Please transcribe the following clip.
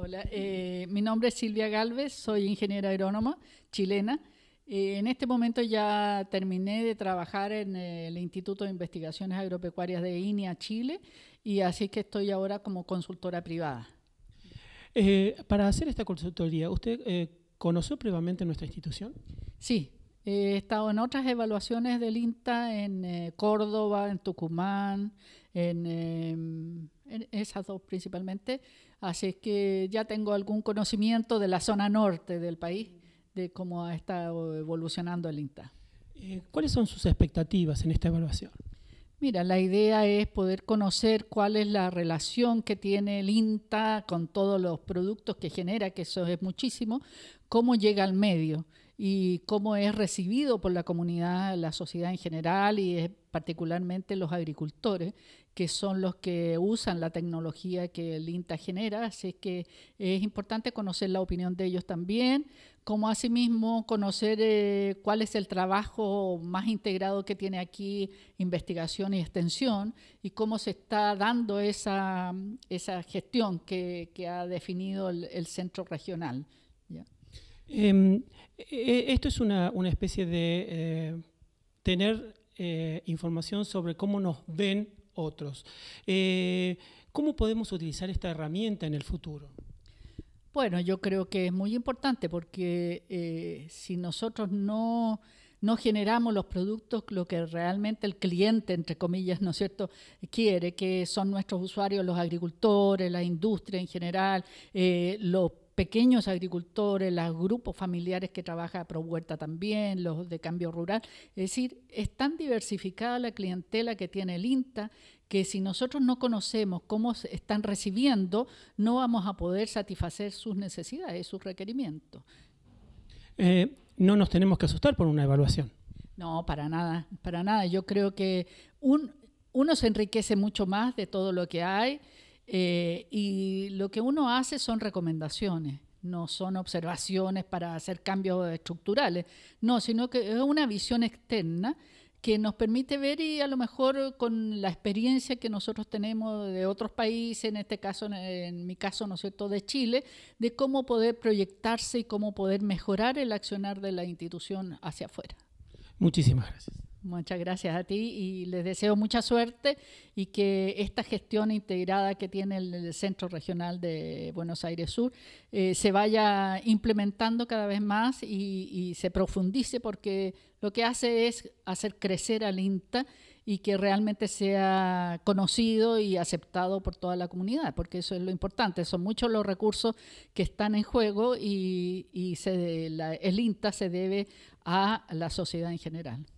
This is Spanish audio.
Hola, eh, mi nombre es Silvia Galvez, soy ingeniera agrónoma chilena. Eh, en este momento ya terminé de trabajar en eh, el Instituto de Investigaciones Agropecuarias de INIA Chile y así que estoy ahora como consultora privada. para hacer esta consultoría, ¿usted conoció previamente nuestra institución? Sí, He estado en otras evaluaciones del INTA en eh, Córdoba, en Tucumán, em, en, esas dos principalmente. Así que ya tengo algún conocimiento de la zona norte del país, de cómo ha estado evolucionando el INTA. Eh, ¿Cuáles son sus expectativas en esta evaluación? Mira, la idea es poder conocer cuál es la relación que tiene el INTA con todos los productos que genera, que eso es muchísimo, cómo llega al medio y cómo es recibido por la comunidad, la sociedad en general y particularmente los agricultores, que son los que usan la tecnología que el INTA genera. Así que es importante conocer la opinión de ellos también, como asimismo conocer eh, cuál es el trabajo más integrado que tiene aquí investigación y extensión y cómo se está dando esa, esa gestión que, ha definido el, el centro regional. ¿ya? Em, e, e, esto es una, especie de eh, tener eh, información sobre cómo nos ven otros. Eh, ¿Cómo podemos utilizar esta herramienta en el futuro? Bueno, yo creo que es muy importante porque si nosotros no generamos los productos, lo que realmente el cliente, entre comillas, ¿no es cierto?, quiere, que son nuestros usuarios, los agricultores, la industria en general, eh, los pequeños agricultores, los grupos familiares que trabaja Pro Huerta también, los de cambio rural. Es decir, es tan diversificada la clientela que tiene el INTA que si nosotros no conocemos cómo están recibiendo, no vamos a poder satisfacer sus necesidades, sus requerimientos. Eh, no nos tenemos que asustar por una evaluación. No, para nada, para nada. Yo creo que uno se enriquece mucho más de todo lo que hay. Eh, y lo que uno hace son recomendaciones, no son observaciones para hacer cambios estructurales, no, sino que es una visión externa que nos permite ver y a lo mejor con la experiencia que nosotros tenemos de otros países, en este caso, en mi caso, ¿no es cierto?, de Chile, de cómo poder proyectarse y cómo poder mejorar el accionar de la institución hacia afuera. Muchísimas gracias. Muchas gracias a ti y les deseo mucha suerte y que esta gestión integrada que tiene el, Centro Regional de Buenos Aires Sur eh, se vaya implementando cada vez más y, se profundice porque lo que hace es hacer crecer al INTA y que realmente sea conocido y aceptado por toda la comunidad, porque eso es lo importante. Son muchos los recursos que están en juego y, el INTA se debe a la sociedad en general.